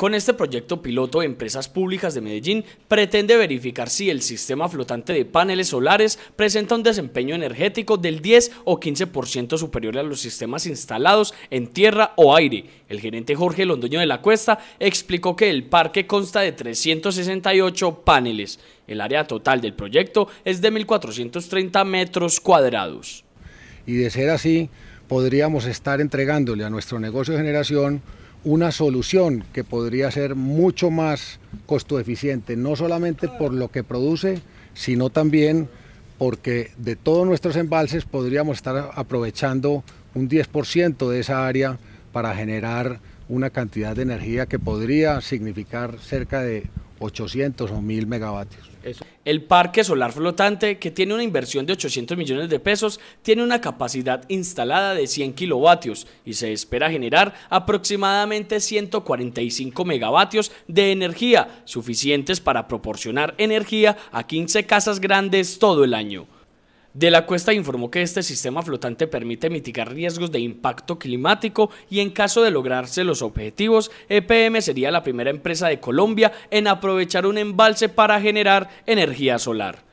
Con este proyecto piloto, Empresas Públicas de Medellín pretende verificar si el sistema flotante de paneles solares presenta un desempeño energético del 10 o 15% superior a los sistemas instalados en tierra o aire. El gerente Jorge Londoño de la Cuesta explicó que el parque consta de 368 paneles. El área total del proyecto es de 1.430 metros cuadrados. Y de ser así, podríamos estar entregándole a nuestro negocio de generación una solución que podría ser mucho más costo eficiente, no solamente por lo que produce, sino también porque de todos nuestros embalses podríamos estar aprovechando un 10% de esa área para generar una cantidad de energía que podría significar cerca de 800 o 1000 megavatios. El parque solar flotante, que tiene una inversión de 800 millones de pesos, tiene una capacidad instalada de 100 kilovatios y se espera generar aproximadamente 145 megavatios de energía, suficientes para proporcionar energía a 15 casas grandes todo el año. De la Cuesta informó que este sistema flotante permite mitigar riesgos de impacto climático y en caso de lograrse los objetivos, EPM sería la primera empresa de Colombia en aprovechar un embalse para generar energía solar.